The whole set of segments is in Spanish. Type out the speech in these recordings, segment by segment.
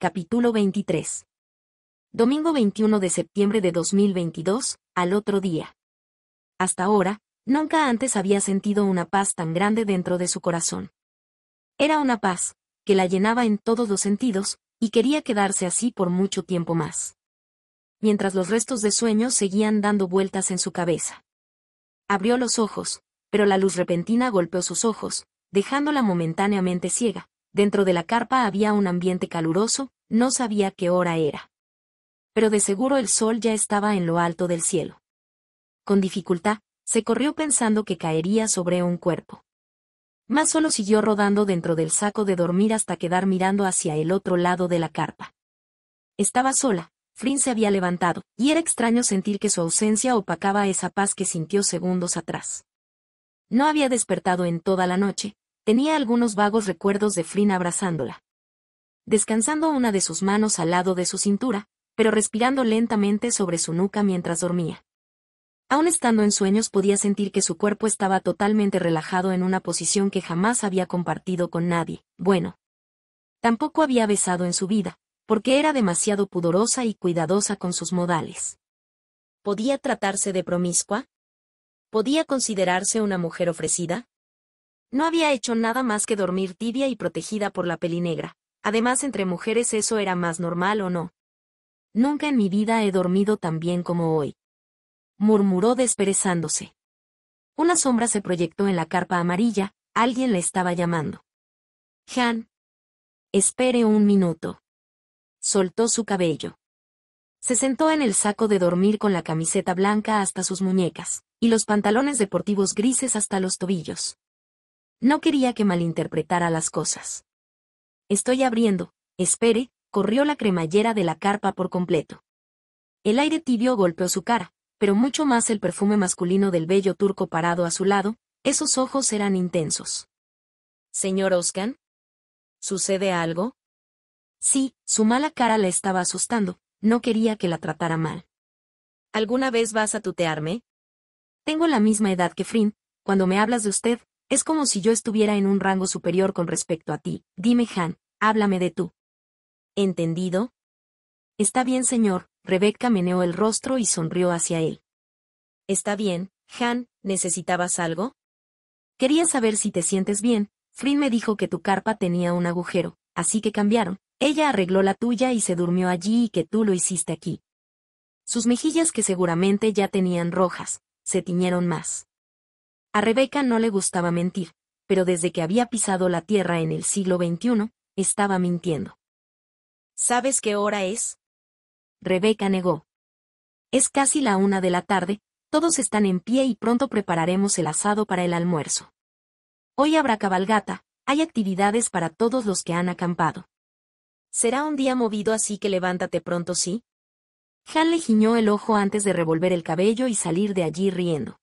Capítulo 23. Domingo 21 de septiembre de 2022, al otro día. Hasta ahora, nunca antes había sentido una paz tan grande dentro de su corazón. Era una paz, que la llenaba en todos los sentidos, y quería quedarse así por mucho tiempo más. Mientras los restos de sueños seguían dando vueltas en su cabeza. Abrió los ojos, pero la luz repentina golpeó sus ojos, dejándola momentáneamente ciega, Dentro de la carpa había un ambiente caluroso, no sabía qué hora era. Pero de seguro el sol ya estaba en lo alto del cielo. Con dificultad, se corrió pensando que caería sobre un cuerpo. Más solo siguió rodando dentro del saco de dormir hasta quedar mirando hacia el otro lado de la carpa. Estaba sola, Frin se había levantado, y era extraño sentir que su ausencia opacaba esa paz que sintió segundos atrás. No había despertado en toda la noche, Tenía algunos vagos recuerdos de Frin abrazándola. Descansando una de sus manos al lado de su cintura, pero respirando lentamente sobre su nuca mientras dormía. Aún estando en sueños podía sentir que su cuerpo estaba totalmente relajado en una posición que jamás había compartido con nadie, bueno. Tampoco había besado en su vida, porque era demasiado pudorosa y cuidadosa con sus modales. ¿Podía tratarse de promiscua? ¿Podía considerarse una mujer ofrecida? No había hecho nada más que dormir tibia y protegida por la pelinegra. Además, entre mujeres eso era más normal o no. Nunca en mi vida he dormido tan bien como hoy. Murmuró desperezándose. Una sombra se proyectó en la carpa amarilla, alguien le estaba llamando. Han. Espere un minuto. Soltó su cabello. Se sentó en el saco de dormir con la camiseta blanca hasta sus muñecas, y los pantalones deportivos grises hasta los tobillos. No quería que malinterpretara las cosas. Estoy abriendo, espere, corrió la cremallera de la carpa por completo. El aire tibio golpeó su cara, pero mucho más el perfume masculino del bello turco parado a su lado, esos ojos eran intensos. Señor Oscan, ¿sucede algo? Sí, su mala cara la estaba asustando, no quería que la tratara mal. ¿Alguna vez vas a tutearme? Tengo la misma edad que Frin, cuando me hablas de usted, es como si yo estuviera en un rango superior con respecto a ti. Dime, Han, háblame de tú. ¿Entendido? Está bien, señor. Rebecca meneó el rostro y sonrió hacia él. Está bien, Han, ¿necesitabas algo? Quería saber si te sientes bien. Frin me dijo que tu carpa tenía un agujero, así que cambiaron. Ella arregló la tuya y se durmió allí y que tú lo hiciste aquí. Sus mejillas que seguramente ya tenían rojas, se tiñeron más. A Rebeca no le gustaba mentir, pero desde que había pisado la tierra en el siglo XXI, estaba mintiendo. ¿Sabes qué hora es? Rebeca negó. Es casi la una de la tarde, todos están en pie y pronto prepararemos el asado para el almuerzo. Hoy habrá cabalgata, hay actividades para todos los que han acampado. Será un día movido así que levántate pronto, ¿sí? Han le giñó el ojo antes de revolver el cabello y salir de allí riendo.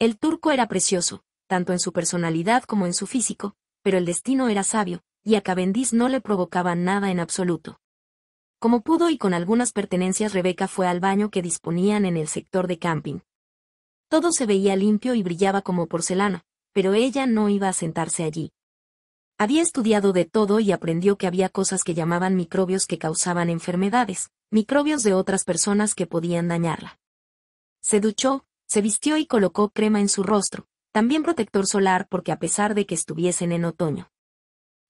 El turco era precioso, tanto en su personalidad como en su físico, pero el destino era sabio, y a Cavendish no le provocaba nada en absoluto. Como pudo y con algunas pertenencias Rebeca fue al baño que disponían en el sector de camping. Todo se veía limpio y brillaba como porcelana, pero ella no iba a sentarse allí. Había estudiado de todo y aprendió que había cosas que llamaban microbios que causaban enfermedades, microbios de otras personas que podían dañarla. Se duchó, se vistió y colocó crema en su rostro, también protector solar porque a pesar de que estuviesen en otoño.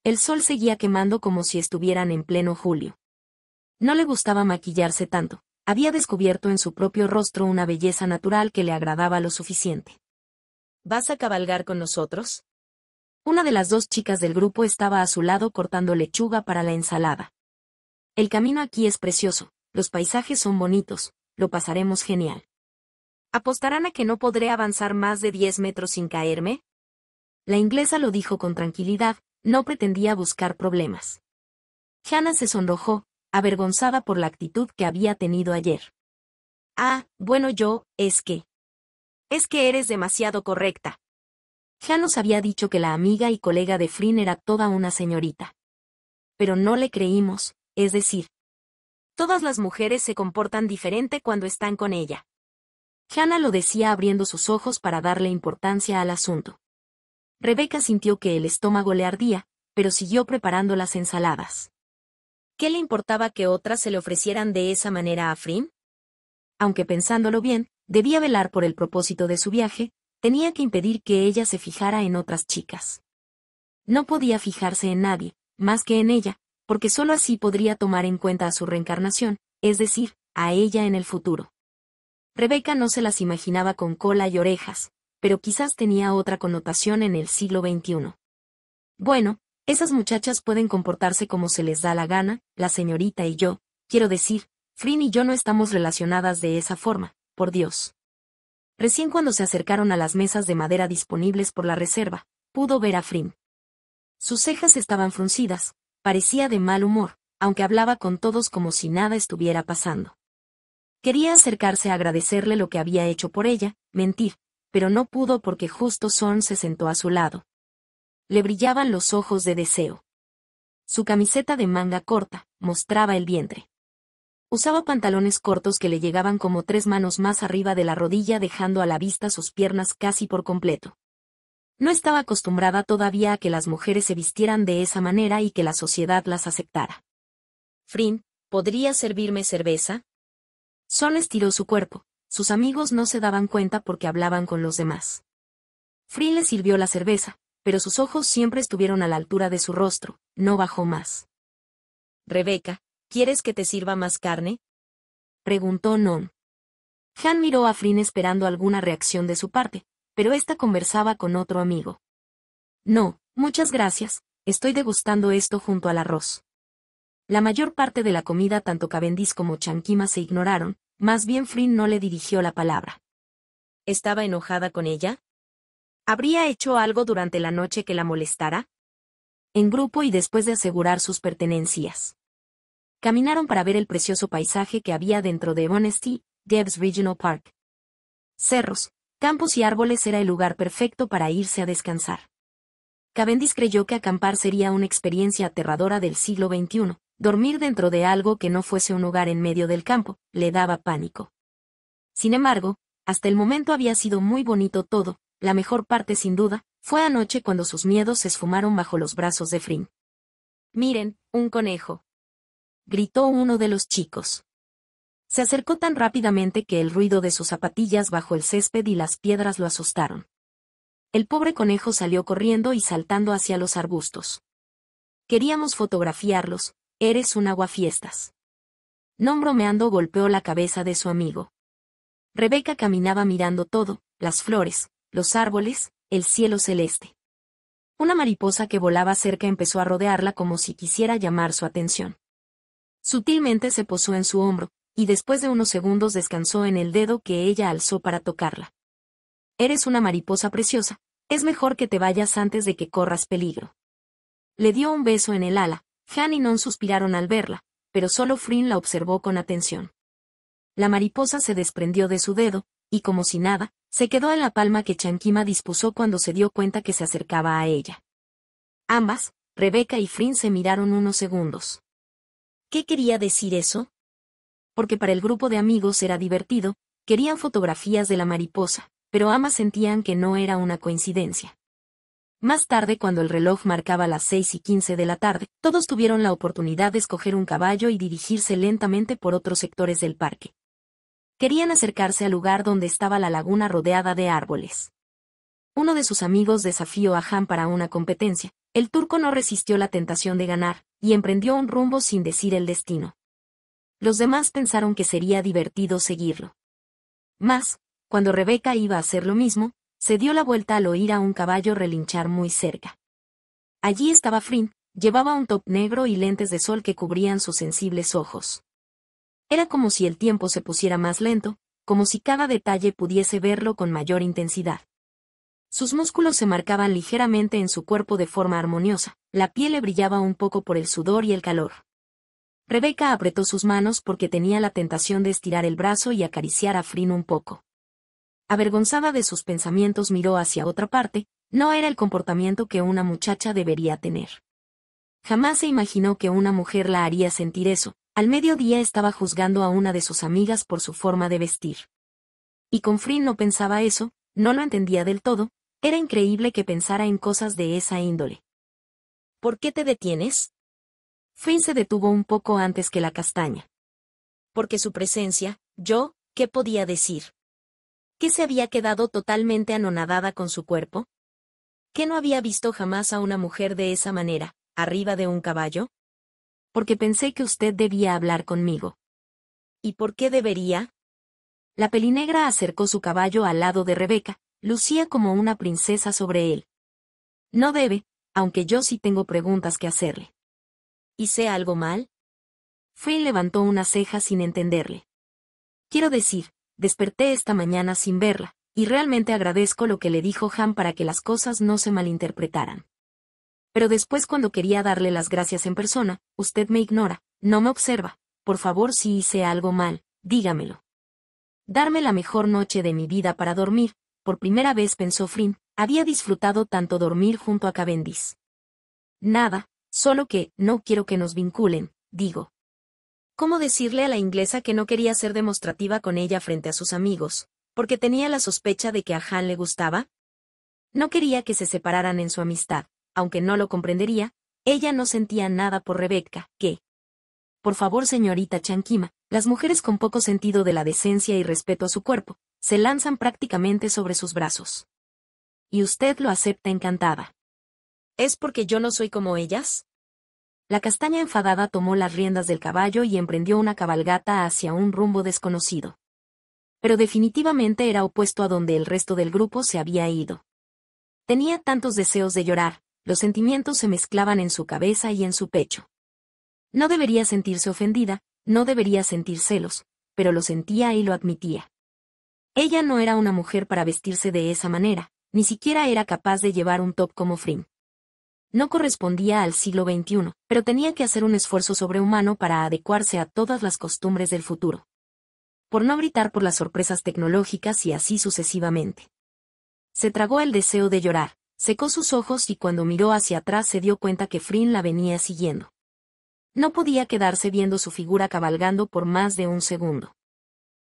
El sol seguía quemando como si estuvieran en pleno julio. No le gustaba maquillarse tanto, había descubierto en su propio rostro una belleza natural que le agradaba lo suficiente. ¿Vas a cabalgar con nosotros? Una de las dos chicas del grupo estaba a su lado cortando lechuga para la ensalada. El camino aquí es precioso, los paisajes son bonitos, lo pasaremos genial. ¿Apostarán a que no podré avanzar más de diez metros sin caerme? La inglesa lo dijo con tranquilidad, no pretendía buscar problemas. Jana se sonrojó, avergonzada por la actitud que había tenido ayer. Ah, bueno yo, es que... Es que eres demasiado correcta. Janos había dicho que la amiga y colega de Frin era toda una señorita. Pero no le creímos, es decir, todas las mujeres se comportan diferente cuando están con ella. Hannah lo decía abriendo sus ojos para darle importancia al asunto. Rebeca sintió que el estómago le ardía, pero siguió preparando las ensaladas. ¿Qué le importaba que otras se le ofrecieran de esa manera a Frim? Aunque pensándolo bien, debía velar por el propósito de su viaje, tenía que impedir que ella se fijara en otras chicas. No podía fijarse en nadie, más que en ella, porque sólo así podría tomar en cuenta a su reencarnación, es decir, a ella en el futuro. Rebeca no se las imaginaba con cola y orejas, pero quizás tenía otra connotación en el siglo XXI. Bueno, esas muchachas pueden comportarse como se les da la gana, la señorita y yo, quiero decir, Frin y yo no estamos relacionadas de esa forma, por Dios. Recién cuando se acercaron a las mesas de madera disponibles por la reserva, pudo ver a Frin. Sus cejas estaban fruncidas, parecía de mal humor, aunque hablaba con todos como si nada estuviera pasando. Quería acercarse a agradecerle lo que había hecho por ella, mentir, pero no pudo porque justo Son se sentó a su lado. Le brillaban los ojos de deseo. Su camiseta de manga corta mostraba el vientre. Usaba pantalones cortos que le llegaban como tres manos más arriba de la rodilla dejando a la vista sus piernas casi por completo. No estaba acostumbrada todavía a que las mujeres se vistieran de esa manera y que la sociedad las aceptara. Frin, ¿podría servirme cerveza? Sol estiró su cuerpo. Sus amigos no se daban cuenta porque hablaban con los demás. Free le sirvió la cerveza, pero sus ojos siempre estuvieron a la altura de su rostro, no bajó más. Rebeca, ¿quieres que te sirva más carne? preguntó Non. Han miró a Frin esperando alguna reacción de su parte, pero ésta conversaba con otro amigo. No, muchas gracias, estoy degustando esto junto al arroz. La mayor parte de la comida tanto Cavendish como Chanquima se ignoraron, más bien Flynn no le dirigió la palabra. ¿Estaba enojada con ella? ¿Habría hecho algo durante la noche que la molestara? En grupo y después de asegurar sus pertenencias. Caminaron para ver el precioso paisaje que había dentro de Honesty, Debs Regional Park. Cerros, campos y árboles era el lugar perfecto para irse a descansar. Cavendish creyó que acampar sería una experiencia aterradora del siglo XXI, Dormir dentro de algo que no fuese un hogar en medio del campo, le daba pánico. Sin embargo, hasta el momento había sido muy bonito todo, la mejor parte sin duda, fue anoche cuando sus miedos se esfumaron bajo los brazos de Frim. Miren, un conejo. Gritó uno de los chicos. Se acercó tan rápidamente que el ruido de sus zapatillas bajo el césped y las piedras lo asustaron. El pobre conejo salió corriendo y saltando hacia los arbustos. Queríamos fotografiarlos, Eres un aguafiestas. No bromeando golpeó la cabeza de su amigo. Rebeca caminaba mirando todo, las flores, los árboles, el cielo celeste. Una mariposa que volaba cerca empezó a rodearla como si quisiera llamar su atención. Sutilmente se posó en su hombro, y después de unos segundos descansó en el dedo que ella alzó para tocarla. Eres una mariposa preciosa, es mejor que te vayas antes de que corras peligro. Le dio un beso en el ala, han y Non suspiraron al verla, pero solo Frin la observó con atención. La mariposa se desprendió de su dedo, y como si nada, se quedó en la palma que Chankima dispuso cuando se dio cuenta que se acercaba a ella. Ambas, Rebeca y Frin se miraron unos segundos. ¿Qué quería decir eso? Porque para el grupo de amigos era divertido, querían fotografías de la mariposa, pero ambas sentían que no era una coincidencia. Más tarde, cuando el reloj marcaba las seis y quince de la tarde, todos tuvieron la oportunidad de escoger un caballo y dirigirse lentamente por otros sectores del parque. Querían acercarse al lugar donde estaba la laguna rodeada de árboles. Uno de sus amigos desafió a Han para una competencia. El turco no resistió la tentación de ganar, y emprendió un rumbo sin decir el destino. Los demás pensaron que sería divertido seguirlo. Más, cuando Rebeca iba a hacer lo mismo, se dio la vuelta al oír a un caballo relinchar muy cerca. Allí estaba Frin, llevaba un top negro y lentes de sol que cubrían sus sensibles ojos. Era como si el tiempo se pusiera más lento, como si cada detalle pudiese verlo con mayor intensidad. Sus músculos se marcaban ligeramente en su cuerpo de forma armoniosa, la piel le brillaba un poco por el sudor y el calor. Rebeca apretó sus manos porque tenía la tentación de estirar el brazo y acariciar a Frin un poco avergonzada de sus pensamientos miró hacia otra parte, no era el comportamiento que una muchacha debería tener. Jamás se imaginó que una mujer la haría sentir eso, al mediodía estaba juzgando a una de sus amigas por su forma de vestir. Y con Confrin no pensaba eso, no lo entendía del todo, era increíble que pensara en cosas de esa índole. ¿Por qué te detienes? Fin se detuvo un poco antes que la castaña. Porque su presencia, yo, ¿qué podía decir? ¿Qué se había quedado totalmente anonadada con su cuerpo? ¿Qué no había visto jamás a una mujer de esa manera, arriba de un caballo? Porque pensé que usted debía hablar conmigo. ¿Y por qué debería? La pelinegra acercó su caballo al lado de Rebeca, lucía como una princesa sobre él. No debe, aunque yo sí tengo preguntas que hacerle. ¿Hice algo mal? y levantó una ceja sin entenderle. Quiero decir, Desperté esta mañana sin verla, y realmente agradezco lo que le dijo Han para que las cosas no se malinterpretaran. Pero después cuando quería darle las gracias en persona, usted me ignora, no me observa, por favor si hice algo mal, dígamelo. Darme la mejor noche de mi vida para dormir, por primera vez pensó Frim, había disfrutado tanto dormir junto a Cavendish. Nada, solo que, no quiero que nos vinculen, digo. ¿Cómo decirle a la inglesa que no quería ser demostrativa con ella frente a sus amigos, porque tenía la sospecha de que a Han le gustaba? No quería que se separaran en su amistad, aunque no lo comprendería, ella no sentía nada por Rebecca, que... Por favor, señorita Chanquima, las mujeres con poco sentido de la decencia y respeto a su cuerpo, se lanzan prácticamente sobre sus brazos. Y usted lo acepta encantada. ¿Es porque yo no soy como ellas? La castaña enfadada tomó las riendas del caballo y emprendió una cabalgata hacia un rumbo desconocido. Pero definitivamente era opuesto a donde el resto del grupo se había ido. Tenía tantos deseos de llorar, los sentimientos se mezclaban en su cabeza y en su pecho. No debería sentirse ofendida, no debería sentir celos, pero lo sentía y lo admitía. Ella no era una mujer para vestirse de esa manera, ni siquiera era capaz de llevar un top como Frim no correspondía al siglo XXI, pero tenía que hacer un esfuerzo sobrehumano para adecuarse a todas las costumbres del futuro. Por no gritar por las sorpresas tecnológicas y así sucesivamente. Se tragó el deseo de llorar, secó sus ojos y cuando miró hacia atrás se dio cuenta que Frin la venía siguiendo. No podía quedarse viendo su figura cabalgando por más de un segundo.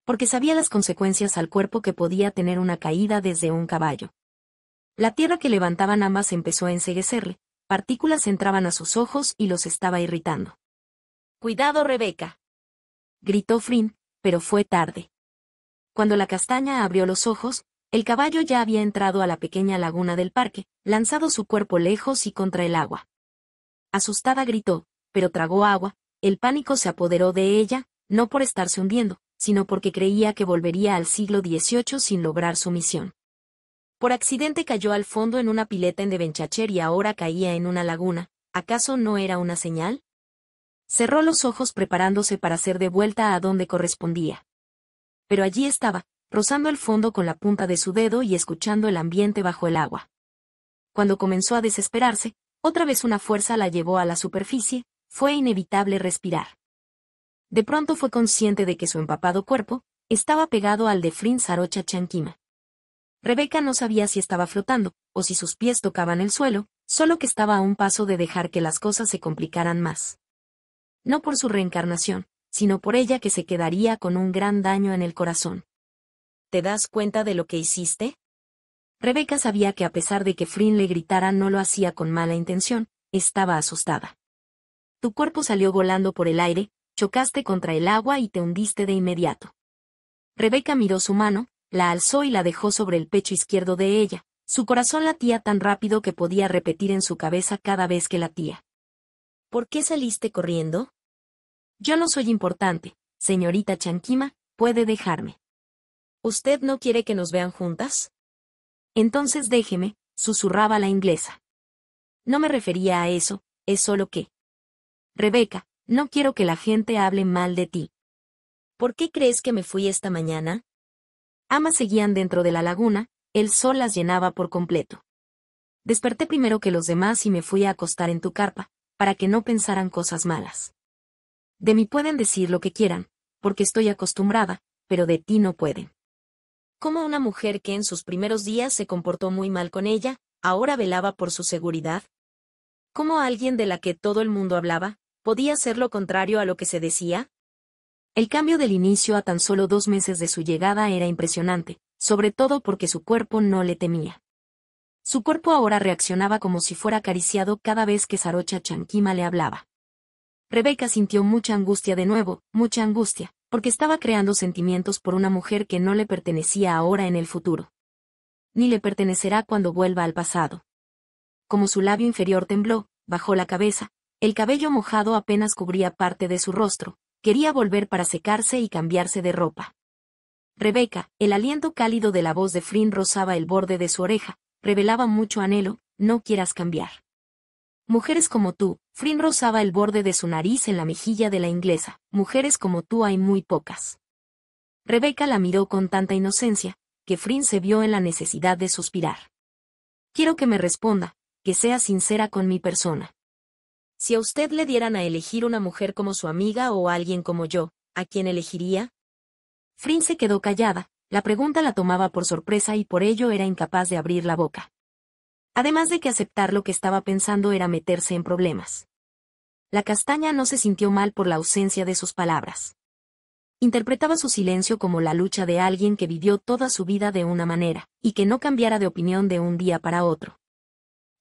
Porque sabía las consecuencias al cuerpo que podía tener una caída desde un caballo. La tierra que levantaban ambas empezó a enseguecerle, partículas entraban a sus ojos y los estaba irritando. ¡Cuidado, Rebeca! gritó Frin, pero fue tarde. Cuando la castaña abrió los ojos, el caballo ya había entrado a la pequeña laguna del parque, lanzado su cuerpo lejos y contra el agua. Asustada gritó, pero tragó agua, el pánico se apoderó de ella, no por estarse hundiendo, sino porque creía que volvería al siglo XVIII sin lograr su misión. Por accidente cayó al fondo en una pileta en Devenchacher y ahora caía en una laguna. ¿Acaso no era una señal? Cerró los ojos preparándose para ser de vuelta a donde correspondía. Pero allí estaba, rozando el fondo con la punta de su dedo y escuchando el ambiente bajo el agua. Cuando comenzó a desesperarse, otra vez una fuerza la llevó a la superficie, fue inevitable respirar. De pronto fue consciente de que su empapado cuerpo estaba pegado al de Frin Sarocha Chanquima. Rebeca no sabía si estaba flotando, o si sus pies tocaban el suelo, solo que estaba a un paso de dejar que las cosas se complicaran más. No por su reencarnación, sino por ella que se quedaría con un gran daño en el corazón. ¿Te das cuenta de lo que hiciste? Rebeca sabía que a pesar de que Frin le gritara no lo hacía con mala intención, estaba asustada. Tu cuerpo salió volando por el aire, chocaste contra el agua y te hundiste de inmediato. Rebeca miró su mano, la alzó y la dejó sobre el pecho izquierdo de ella. Su corazón latía tan rápido que podía repetir en su cabeza cada vez que latía. ¿Por qué saliste corriendo? Yo no soy importante, señorita Chanquima, puede dejarme. ¿Usted no quiere que nos vean juntas? Entonces déjeme, susurraba la inglesa. No me refería a eso, es solo que. Rebeca, no quiero que la gente hable mal de ti. ¿Por qué crees que me fui esta mañana? Amas seguían dentro de la laguna, el sol las llenaba por completo. Desperté primero que los demás y me fui a acostar en tu carpa, para que no pensaran cosas malas. De mí pueden decir lo que quieran, porque estoy acostumbrada, pero de ti no pueden. Como una mujer que en sus primeros días se comportó muy mal con ella, ahora velaba por su seguridad. ¿Cómo alguien de la que todo el mundo hablaba, podía ser lo contrario a lo que se decía. El cambio del inicio a tan solo dos meses de su llegada era impresionante, sobre todo porque su cuerpo no le temía. Su cuerpo ahora reaccionaba como si fuera acariciado cada vez que Sarocha Chanquima le hablaba. Rebeca sintió mucha angustia de nuevo, mucha angustia, porque estaba creando sentimientos por una mujer que no le pertenecía ahora en el futuro. Ni le pertenecerá cuando vuelva al pasado. Como su labio inferior tembló, bajó la cabeza, el cabello mojado apenas cubría parte de su rostro, Quería volver para secarse y cambiarse de ropa. Rebeca, el aliento cálido de la voz de Frin rozaba el borde de su oreja, revelaba mucho anhelo, no quieras cambiar. Mujeres como tú, Frin rozaba el borde de su nariz en la mejilla de la inglesa, mujeres como tú hay muy pocas. Rebeca la miró con tanta inocencia, que Frin se vio en la necesidad de suspirar. Quiero que me responda, que sea sincera con mi persona. Si a usted le dieran a elegir una mujer como su amiga o alguien como yo, ¿a quién elegiría? Frin se quedó callada, la pregunta la tomaba por sorpresa y por ello era incapaz de abrir la boca. Además de que aceptar lo que estaba pensando era meterse en problemas. La castaña no se sintió mal por la ausencia de sus palabras. Interpretaba su silencio como la lucha de alguien que vivió toda su vida de una manera, y que no cambiara de opinión de un día para otro.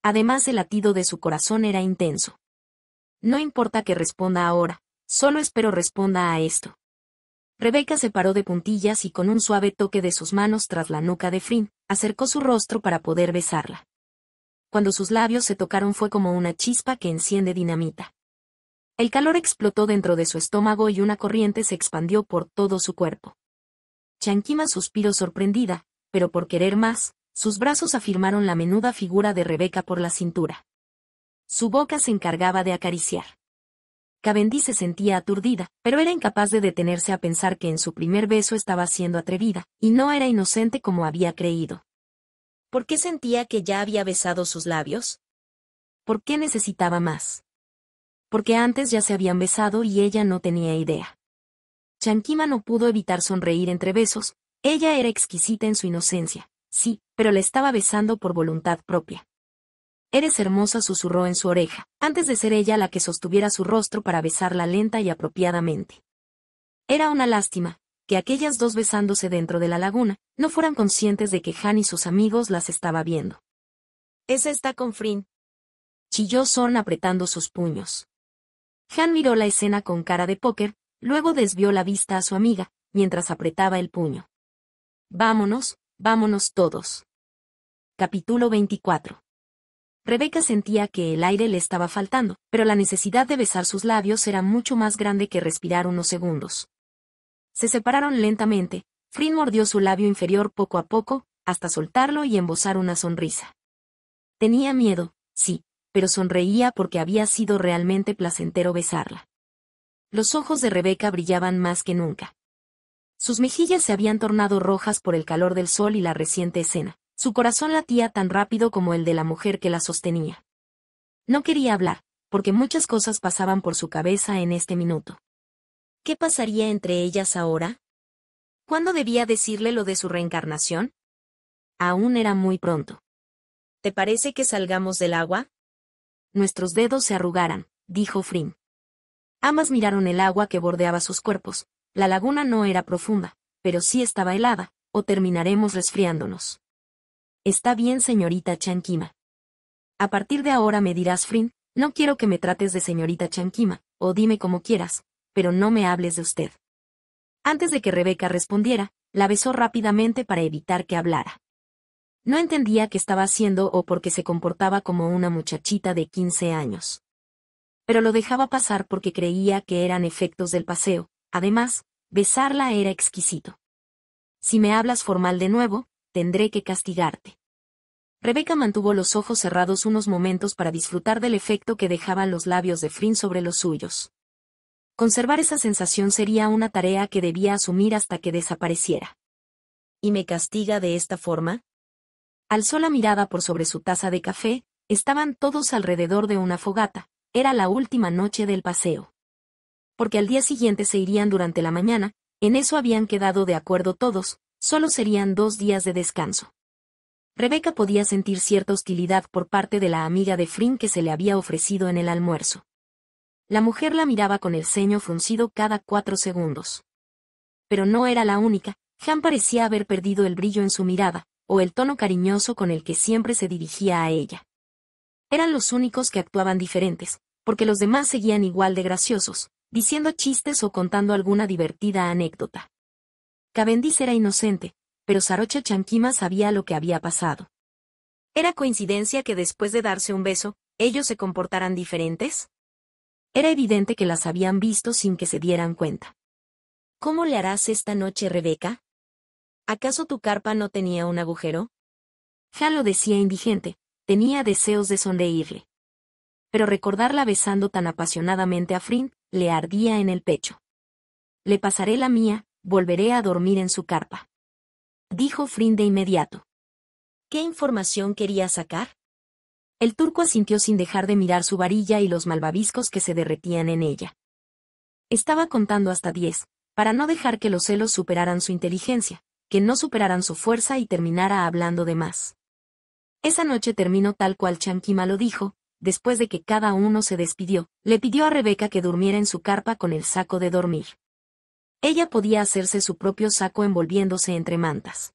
Además el latido de su corazón era intenso. No importa que responda ahora, solo espero responda a esto. Rebeca se paró de puntillas y con un suave toque de sus manos tras la nuca de Frin, acercó su rostro para poder besarla. Cuando sus labios se tocaron fue como una chispa que enciende dinamita. El calor explotó dentro de su estómago y una corriente se expandió por todo su cuerpo. Chanquima suspiró sorprendida, pero por querer más, sus brazos afirmaron la menuda figura de Rebeca por la cintura. Su boca se encargaba de acariciar. Cavendish se sentía aturdida, pero era incapaz de detenerse a pensar que en su primer beso estaba siendo atrevida, y no era inocente como había creído. ¿Por qué sentía que ya había besado sus labios? ¿Por qué necesitaba más? Porque antes ya se habían besado y ella no tenía idea. Chanquima no pudo evitar sonreír entre besos, ella era exquisita en su inocencia, sí, pero la estaba besando por voluntad propia. Eres hermosa susurró en su oreja, antes de ser ella la que sostuviera su rostro para besarla lenta y apropiadamente. Era una lástima, que aquellas dos besándose dentro de la laguna, no fueran conscientes de que Han y sus amigos las estaba viendo. Esa está con Frin. Chilló Son apretando sus puños. Han miró la escena con cara de póker, luego desvió la vista a su amiga, mientras apretaba el puño. Vámonos, vámonos todos. Capítulo 24 Rebeca sentía que el aire le estaba faltando, pero la necesidad de besar sus labios era mucho más grande que respirar unos segundos. Se separaron lentamente, Frin mordió su labio inferior poco a poco, hasta soltarlo y embozar una sonrisa. Tenía miedo, sí, pero sonreía porque había sido realmente placentero besarla. Los ojos de Rebeca brillaban más que nunca. Sus mejillas se habían tornado rojas por el calor del sol y la reciente escena. Su corazón latía tan rápido como el de la mujer que la sostenía. No quería hablar, porque muchas cosas pasaban por su cabeza en este minuto. ¿Qué pasaría entre ellas ahora? ¿Cuándo debía decirle lo de su reencarnación? Aún era muy pronto. ¿Te parece que salgamos del agua? Nuestros dedos se arrugaran, dijo Frim. Ambas miraron el agua que bordeaba sus cuerpos. La laguna no era profunda, pero sí estaba helada, o terminaremos resfriándonos. Está bien, señorita Chanquima». A partir de ahora me dirás Frin, no quiero que me trates de señorita Chanquima, o dime como quieras, pero no me hables de usted. Antes de que Rebeca respondiera, la besó rápidamente para evitar que hablara. No entendía qué estaba haciendo o por qué se comportaba como una muchachita de 15 años. Pero lo dejaba pasar porque creía que eran efectos del paseo. Además, besarla era exquisito. Si me hablas formal de nuevo, tendré que castigarte. Rebeca mantuvo los ojos cerrados unos momentos para disfrutar del efecto que dejaban los labios de Frin sobre los suyos. Conservar esa sensación sería una tarea que debía asumir hasta que desapareciera. ¿Y me castiga de esta forma? Alzó la mirada por sobre su taza de café, estaban todos alrededor de una fogata, era la última noche del paseo. Porque al día siguiente se irían durante la mañana, en eso habían quedado de acuerdo todos, solo serían dos días de descanso. Rebeca podía sentir cierta hostilidad por parte de la amiga de Frin que se le había ofrecido en el almuerzo. La mujer la miraba con el ceño fruncido cada cuatro segundos. Pero no era la única, Jan parecía haber perdido el brillo en su mirada, o el tono cariñoso con el que siempre se dirigía a ella. Eran los únicos que actuaban diferentes, porque los demás seguían igual de graciosos, diciendo chistes o contando alguna divertida anécdota. Cavendish era inocente, pero Sarocha Chanquima sabía lo que había pasado. ¿Era coincidencia que después de darse un beso, ellos se comportaran diferentes? Era evidente que las habían visto sin que se dieran cuenta. ¿Cómo le harás esta noche, Rebeca? ¿Acaso tu carpa no tenía un agujero? Jalo lo decía indigente, tenía deseos de sonreírle. Pero recordarla besando tan apasionadamente a Frin, le ardía en el pecho. Le pasaré la mía, volveré a dormir en su carpa. Dijo Frinde de inmediato. ¿Qué información quería sacar? El turco asintió sin dejar de mirar su varilla y los malvaviscos que se derretían en ella. Estaba contando hasta diez, para no dejar que los celos superaran su inteligencia, que no superaran su fuerza y terminara hablando de más. Esa noche terminó tal cual Chanquima lo dijo, después de que cada uno se despidió, le pidió a Rebeca que durmiera en su carpa con el saco de dormir. Ella podía hacerse su propio saco envolviéndose entre mantas.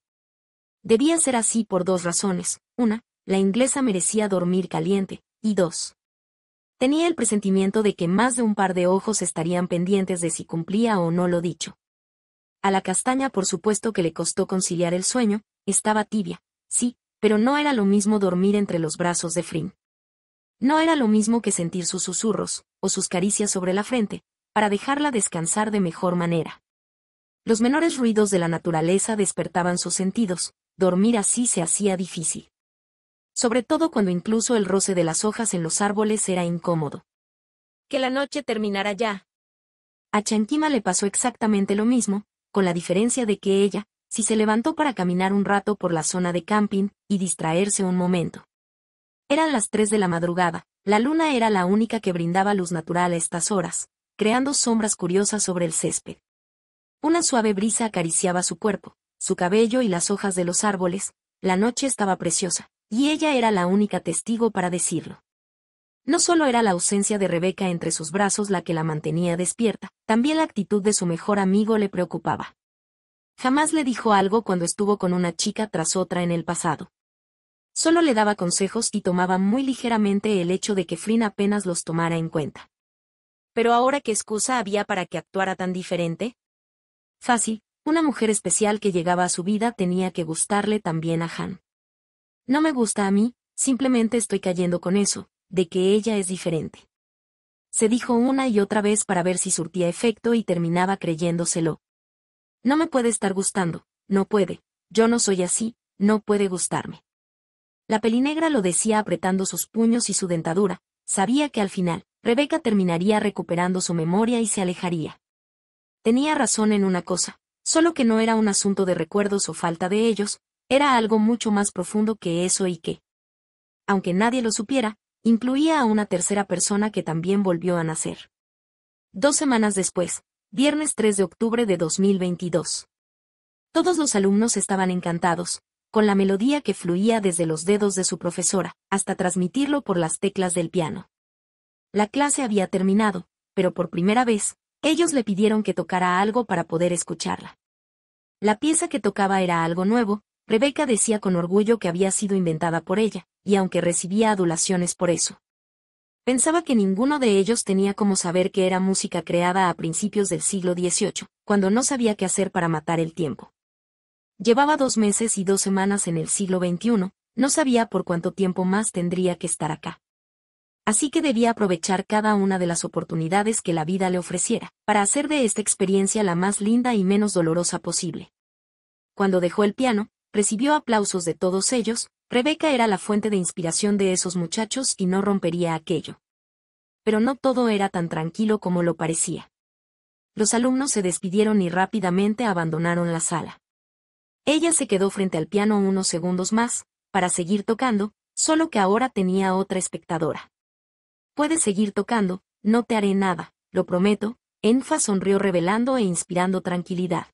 Debía ser así por dos razones. Una, la inglesa merecía dormir caliente, y dos, tenía el presentimiento de que más de un par de ojos estarían pendientes de si cumplía o no lo dicho. A la castaña por supuesto que le costó conciliar el sueño, estaba tibia, sí, pero no era lo mismo dormir entre los brazos de Frim. No era lo mismo que sentir sus susurros, o sus caricias sobre la frente, para dejarla descansar de mejor manera. Los menores ruidos de la naturaleza despertaban sus sentidos, dormir así se hacía difícil. Sobre todo cuando incluso el roce de las hojas en los árboles era incómodo. Que la noche terminara ya. A Chanquima le pasó exactamente lo mismo, con la diferencia de que ella, si se levantó para caminar un rato por la zona de camping y distraerse un momento. Eran las tres de la madrugada, la luna era la única que brindaba luz natural a estas horas, creando sombras curiosas sobre el césped. Una suave brisa acariciaba su cuerpo, su cabello y las hojas de los árboles, la noche estaba preciosa, y ella era la única testigo para decirlo. No solo era la ausencia de Rebeca entre sus brazos la que la mantenía despierta, también la actitud de su mejor amigo le preocupaba. Jamás le dijo algo cuando estuvo con una chica tras otra en el pasado. Solo le daba consejos y tomaba muy ligeramente el hecho de que Flynn apenas los tomara en cuenta pero ahora qué excusa había para que actuara tan diferente? Fácil, una mujer especial que llegaba a su vida tenía que gustarle también a Han. No me gusta a mí, simplemente estoy cayendo con eso, de que ella es diferente. Se dijo una y otra vez para ver si surtía efecto y terminaba creyéndoselo. No me puede estar gustando, no puede, yo no soy así, no puede gustarme. La pelinegra lo decía apretando sus puños y su dentadura, sabía que al final, Rebeca terminaría recuperando su memoria y se alejaría. Tenía razón en una cosa, solo que no era un asunto de recuerdos o falta de ellos, era algo mucho más profundo que eso y que, aunque nadie lo supiera, incluía a una tercera persona que también volvió a nacer. Dos semanas después, viernes 3 de octubre de 2022. Todos los alumnos estaban encantados, con la melodía que fluía desde los dedos de su profesora, hasta transmitirlo por las teclas del piano. La clase había terminado, pero por primera vez, ellos le pidieron que tocara algo para poder escucharla. La pieza que tocaba era algo nuevo, Rebeca decía con orgullo que había sido inventada por ella, y aunque recibía adulaciones por eso. Pensaba que ninguno de ellos tenía como saber que era música creada a principios del siglo XVIII, cuando no sabía qué hacer para matar el tiempo. Llevaba dos meses y dos semanas en el siglo XXI, no sabía por cuánto tiempo más tendría que estar acá así que debía aprovechar cada una de las oportunidades que la vida le ofreciera, para hacer de esta experiencia la más linda y menos dolorosa posible. Cuando dejó el piano, recibió aplausos de todos ellos, Rebeca era la fuente de inspiración de esos muchachos y no rompería aquello. Pero no todo era tan tranquilo como lo parecía. Los alumnos se despidieron y rápidamente abandonaron la sala. Ella se quedó frente al piano unos segundos más, para seguir tocando, solo que ahora tenía otra espectadora. Puedes seguir tocando, no te haré nada, lo prometo, Enfa sonrió revelando e inspirando tranquilidad.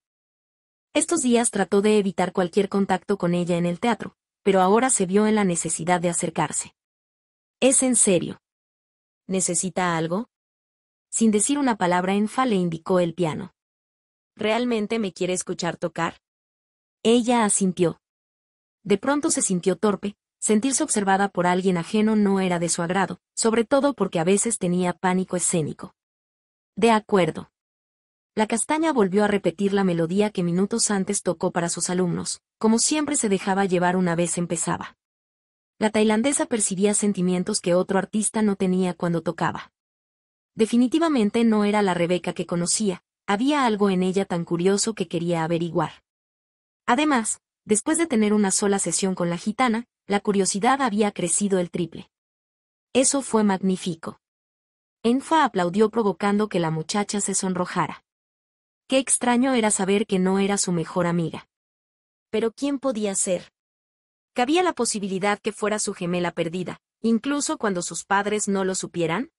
Estos días trató de evitar cualquier contacto con ella en el teatro, pero ahora se vio en la necesidad de acercarse. Es en serio. ¿Necesita algo? Sin decir una palabra, Enfa le indicó el piano. ¿Realmente me quiere escuchar tocar? Ella asintió. De pronto se sintió torpe, sentirse observada por alguien ajeno no era de su agrado, sobre todo porque a veces tenía pánico escénico. De acuerdo. La castaña volvió a repetir la melodía que minutos antes tocó para sus alumnos, como siempre se dejaba llevar una vez empezaba. La tailandesa percibía sentimientos que otro artista no tenía cuando tocaba. Definitivamente no era la Rebeca que conocía, había algo en ella tan curioso que quería averiguar. Además, después de tener una sola sesión con la gitana, la curiosidad había crecido el triple. Eso fue magnífico. Enfa aplaudió provocando que la muchacha se sonrojara. Qué extraño era saber que no era su mejor amiga. Pero ¿quién podía ser? ¿Cabía la posibilidad que fuera su gemela perdida, incluso cuando sus padres no lo supieran?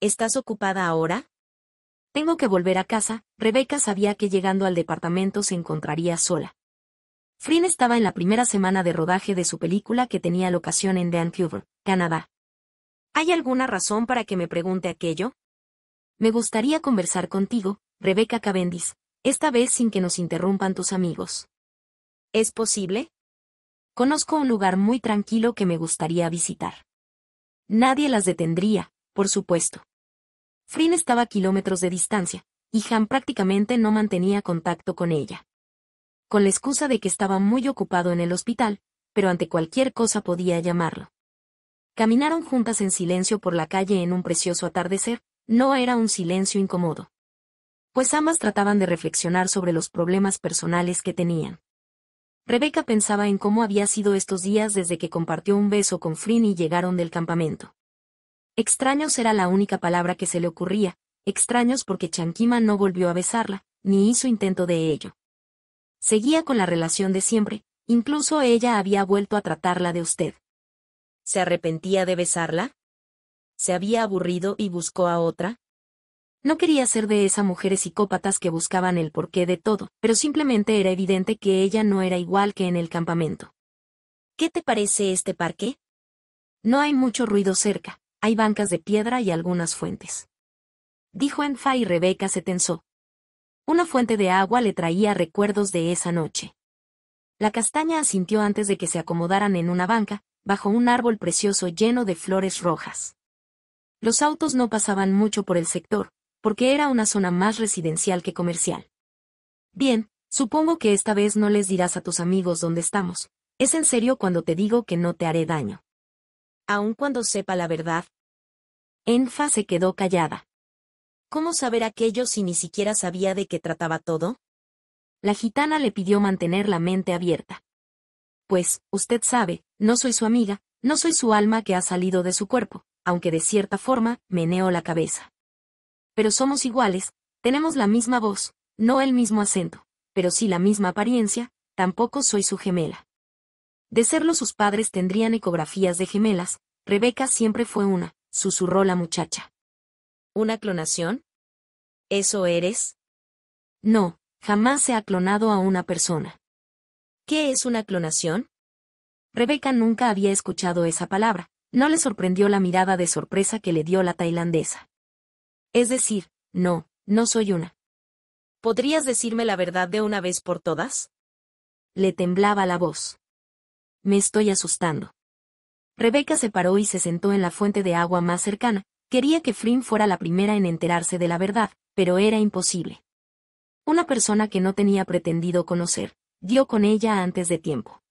¿Estás ocupada ahora? Tengo que volver a casa, Rebeca sabía que llegando al departamento se encontraría sola. Frin estaba en la primera semana de rodaje de su película que tenía locación en Vancouver, Canadá. ¿Hay alguna razón para que me pregunte aquello? Me gustaría conversar contigo, Rebecca Cavendish, esta vez sin que nos interrumpan tus amigos. ¿Es posible? Conozco un lugar muy tranquilo que me gustaría visitar. Nadie las detendría, por supuesto. Frin estaba a kilómetros de distancia, y Han prácticamente no mantenía contacto con ella con la excusa de que estaba muy ocupado en el hospital, pero ante cualquier cosa podía llamarlo. Caminaron juntas en silencio por la calle en un precioso atardecer, no era un silencio incómodo. Pues ambas trataban de reflexionar sobre los problemas personales que tenían. Rebeca pensaba en cómo había sido estos días desde que compartió un beso con Frin y llegaron del campamento. Extraños era la única palabra que se le ocurría, extraños porque Chanquima no volvió a besarla, ni hizo intento de ello. Seguía con la relación de siempre, incluso ella había vuelto a tratarla de usted. ¿Se arrepentía de besarla? ¿Se había aburrido y buscó a otra? No quería ser de esas mujeres psicópatas que buscaban el porqué de todo, pero simplemente era evidente que ella no era igual que en el campamento. ¿Qué te parece este parque? No hay mucho ruido cerca, hay bancas de piedra y algunas fuentes. Dijo Enfa y Rebeca se tensó. Una fuente de agua le traía recuerdos de esa noche. La castaña asintió antes de que se acomodaran en una banca, bajo un árbol precioso lleno de flores rojas. Los autos no pasaban mucho por el sector, porque era una zona más residencial que comercial. Bien, supongo que esta vez no les dirás a tus amigos dónde estamos. Es en serio cuando te digo que no te haré daño. Aun cuando sepa la verdad. Enfa se quedó callada. ¿Cómo saber aquello si ni siquiera sabía de qué trataba todo? La gitana le pidió mantener la mente abierta. Pues, usted sabe, no soy su amiga, no soy su alma que ha salido de su cuerpo, aunque de cierta forma meneo la cabeza. Pero somos iguales, tenemos la misma voz, no el mismo acento, pero sí la misma apariencia, tampoco soy su gemela. De serlo sus padres tendrían ecografías de gemelas, Rebeca siempre fue una, susurró la muchacha. ¿Una clonación? ¿Eso eres? No, jamás se ha clonado a una persona. ¿Qué es una clonación? Rebeca nunca había escuchado esa palabra, no le sorprendió la mirada de sorpresa que le dio la tailandesa. Es decir, no, no soy una. ¿Podrías decirme la verdad de una vez por todas? Le temblaba la voz. Me estoy asustando. Rebeca se paró y se sentó en la fuente de agua más cercana, Quería que Flynn fuera la primera en enterarse de la verdad, pero era imposible. Una persona que no tenía pretendido conocer, dio con ella antes de tiempo.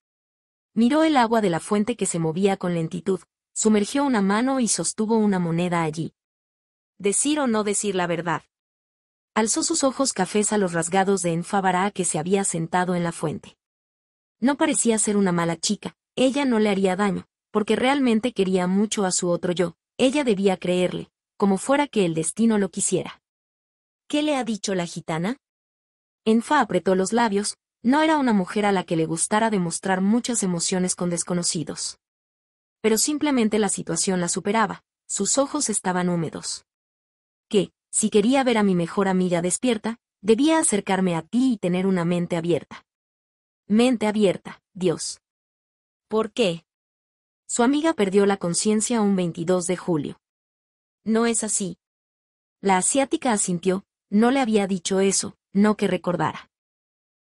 Miró el agua de la fuente que se movía con lentitud, sumergió una mano y sostuvo una moneda allí. Decir o no decir la verdad. Alzó sus ojos cafés a los rasgados de Enfabará que se había sentado en la fuente. No parecía ser una mala chica, ella no le haría daño, porque realmente quería mucho a su otro yo, ella debía creerle, como fuera que el destino lo quisiera. ¿Qué le ha dicho la gitana? Enfa apretó los labios, no era una mujer a la que le gustara demostrar muchas emociones con desconocidos. Pero simplemente la situación la superaba, sus ojos estaban húmedos. Que, si quería ver a mi mejor amiga despierta, debía acercarme a ti y tener una mente abierta. Mente abierta, Dios. ¿Por qué? Su amiga perdió la conciencia un 22 de julio. No es así. La asiática asintió, no le había dicho eso, no que recordara.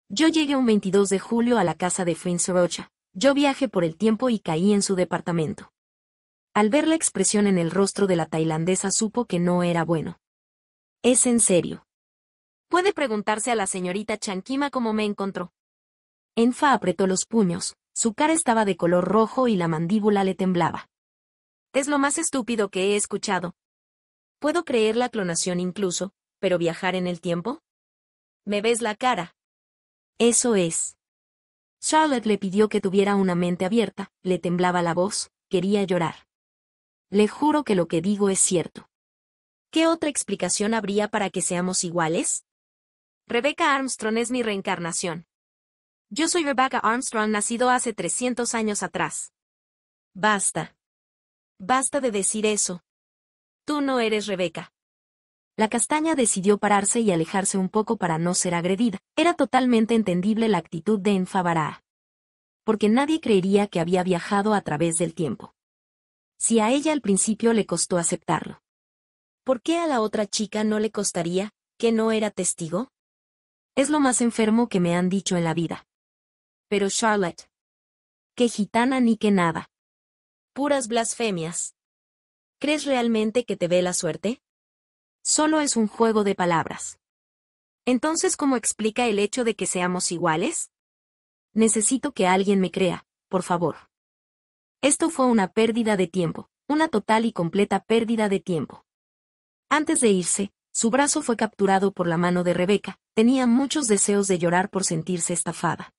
Yo llegué un 22 de julio a la casa de Prince Rocha. Yo viajé por el tiempo y caí en su departamento. Al ver la expresión en el rostro de la tailandesa supo que no era bueno. Es en serio. Puede preguntarse a la señorita Chanquima cómo me encontró. Enfa apretó los puños, su cara estaba de color rojo y la mandíbula le temblaba. Es lo más estúpido que he escuchado. Puedo creer la clonación incluso, pero viajar en el tiempo? ¿Me ves la cara? Eso es. Charlotte le pidió que tuviera una mente abierta, le temblaba la voz, quería llorar. Le juro que lo que digo es cierto. ¿Qué otra explicación habría para que seamos iguales? Rebecca Armstrong es mi reencarnación. Yo soy Rebecca Armstrong, nacido hace 300 años atrás. Basta. Basta de decir eso. Tú no eres Rebecca». La castaña decidió pararse y alejarse un poco para no ser agredida. Era totalmente entendible la actitud de Enfabará. Porque nadie creería que había viajado a través del tiempo. Si a ella al principio le costó aceptarlo. ¿Por qué a la otra chica no le costaría, que no era testigo? Es lo más enfermo que me han dicho en la vida pero Charlotte. ¡Qué gitana ni que nada. Puras blasfemias. ¿Crees realmente que te ve la suerte? Solo es un juego de palabras. Entonces, ¿cómo explica el hecho de que seamos iguales? Necesito que alguien me crea, por favor. Esto fue una pérdida de tiempo, una total y completa pérdida de tiempo. Antes de irse, su brazo fue capturado por la mano de Rebeca, tenía muchos deseos de llorar por sentirse estafada.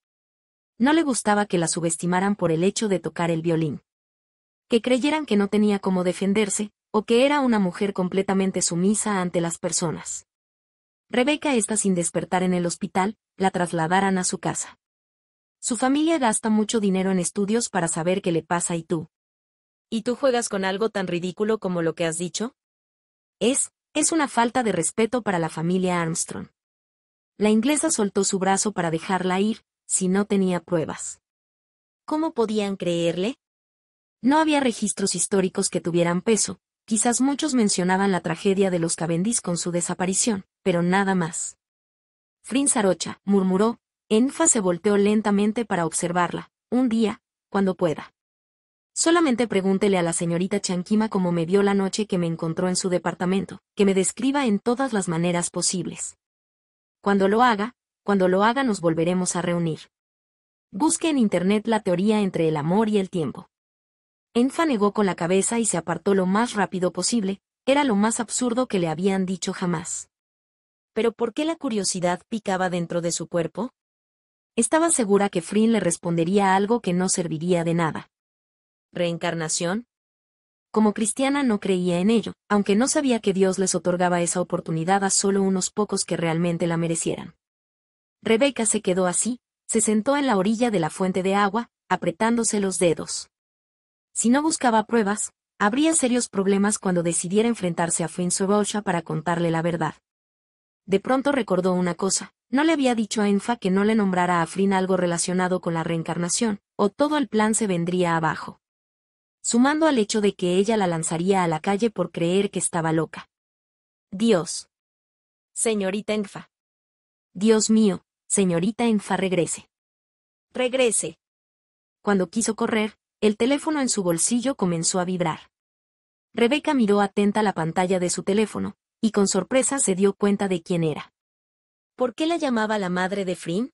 No le gustaba que la subestimaran por el hecho de tocar el violín. Que creyeran que no tenía cómo defenderse, o que era una mujer completamente sumisa ante las personas. Rebeca está sin despertar en el hospital, la trasladaran a su casa. Su familia gasta mucho dinero en estudios para saber qué le pasa y tú. ¿Y tú juegas con algo tan ridículo como lo que has dicho? Es, es una falta de respeto para la familia Armstrong. La inglesa soltó su brazo para dejarla ir, si no tenía pruebas. ¿Cómo podían creerle? No había registros históricos que tuvieran peso, quizás muchos mencionaban la tragedia de los Cavendish con su desaparición, pero nada más. Frinzarocha Sarocha, murmuró, Enfa se volteó lentamente para observarla, un día, cuando pueda. Solamente pregúntele a la señorita Chanquima cómo me vio la noche que me encontró en su departamento, que me describa en todas las maneras posibles. Cuando lo haga, cuando lo haga nos volveremos a reunir. Busque en Internet la teoría entre el amor y el tiempo. Enfa negó con la cabeza y se apartó lo más rápido posible, era lo más absurdo que le habían dicho jamás. Pero ¿por qué la curiosidad picaba dentro de su cuerpo? Estaba segura que Frin le respondería algo que no serviría de nada. ¿Reencarnación? Como cristiana no creía en ello, aunque no sabía que Dios les otorgaba esa oportunidad a solo unos pocos que realmente la merecieran. Rebeca se quedó así, se sentó en la orilla de la fuente de agua, apretándose los dedos. Si no buscaba pruebas, habría serios problemas cuando decidiera enfrentarse a Sorosha para contarle la verdad. De pronto recordó una cosa, no le había dicho a Enfa que no le nombrara a Frin algo relacionado con la reencarnación, o todo el plan se vendría abajo. Sumando al hecho de que ella la lanzaría a la calle por creer que estaba loca. Dios. Señorita Enfa. Dios mío, Señorita Enfa regrese. Regrese. Cuando quiso correr, el teléfono en su bolsillo comenzó a vibrar. Rebeca miró atenta la pantalla de su teléfono, y con sorpresa se dio cuenta de quién era. ¿Por qué la llamaba la madre de Frin?